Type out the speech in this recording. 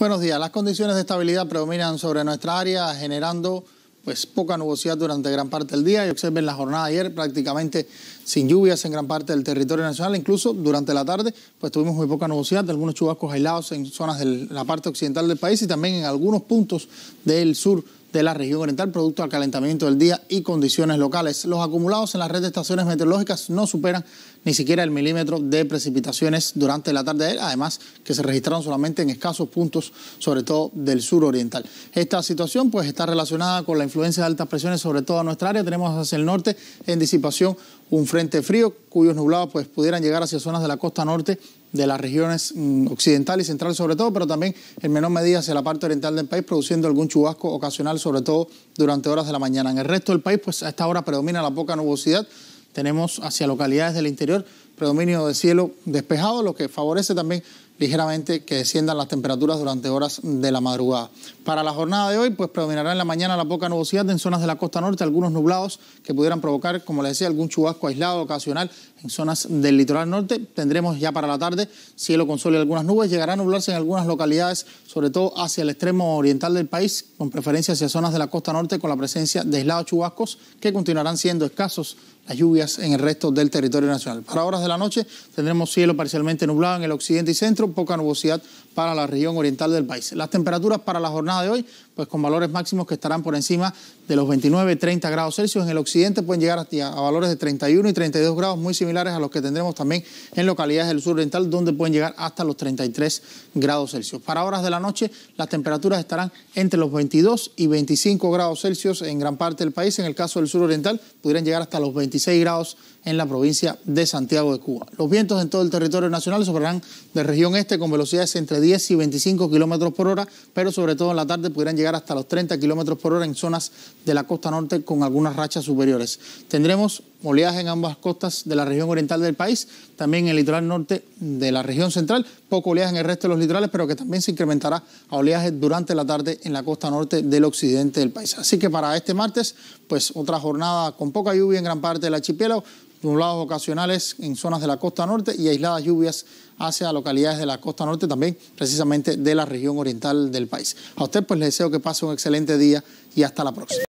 Buenos días. Las condiciones de estabilidad predominan sobre nuestra área, generando pues poca nubosidad durante gran parte del día y observen la jornada de ayer prácticamente sin lluvias en gran parte del territorio nacional, incluso durante la tarde pues tuvimos muy poca nubosidad, de algunos chubascos aislados en zonas de la parte occidental del país y también en algunos puntos del sur de la región oriental producto al calentamiento del día y condiciones locales. Los acumulados en la red de estaciones meteorológicas no superan ni siquiera el milímetro de precipitaciones durante la tarde, además que se registraron solamente en escasos puntos, sobre todo del sur oriental. Esta situación pues está relacionada con la influencia de altas presiones sobre toda nuestra área. Tenemos hacia el norte en disipación un frente frío cuyos nublados pues pudieran llegar hacia zonas de la costa norte de las regiones mm, occidental y central sobre todo, pero también en menor medida hacia la parte oriental del país, produciendo algún chubasco ocasional, sobre todo durante horas de la mañana. En el resto del país, pues a esta hora predomina la poca nubosidad. Tenemos hacia localidades del interior predominio de cielo despejado, lo que favorece también ligeramente que desciendan las temperaturas durante horas de la madrugada. Para la jornada de hoy, pues predominará en la mañana la poca nubosidad en zonas de la costa norte, algunos nublados que pudieran provocar, como les decía, algún chubasco aislado ocasional en zonas del litoral norte. Tendremos ya para la tarde cielo con sol y algunas nubes. Llegará a nublarse en algunas localidades, sobre todo hacia el extremo oriental del país, con preferencia hacia zonas de la costa norte con la presencia de aislados chubascos que continuarán siendo escasos las lluvias en el resto del territorio nacional. Para horas de la noche tendremos cielo parcialmente nublado en el occidente y centro, poca nubosidad para la región oriental del país. Las temperaturas para la jornada de hoy, pues con valores máximos que estarán por encima de los 29, 30 grados Celsius. En el occidente pueden llegar hasta a valores de 31 y 32 grados, muy similares a los que tendremos también en localidades del sur oriental, donde pueden llegar hasta los 33 grados Celsius. Para horas de la noche, las temperaturas estarán entre los 22 y 25 grados Celsius en gran parte del país. En el caso del sur oriental, pudieran llegar hasta los 26 grados en la provincia de Santiago de Cuba. Los vientos en todo el territorio nacional sobrarán de región este con velocidades entre 10 y 25 kilómetros por hora, pero sobre todo en la tarde podrán llegar hasta los 30 kilómetros por hora en zonas de la costa norte con algunas rachas superiores. Tendremos oleaje en ambas costas de la región oriental del país, también en el litoral norte de la región central, poco oleaje en el resto de los litorales, pero que también se incrementará a oleaje durante la tarde en la costa norte del occidente del país. Así que para este martes, pues otra jornada con poca lluvia en gran parte del archipiélago, nublados ocasionales en zonas de la costa norte y aisladas lluvias hacia localidades de la costa norte, también precisamente de la región oriental del país. A usted pues le deseo que pase un excelente día y hasta la próxima.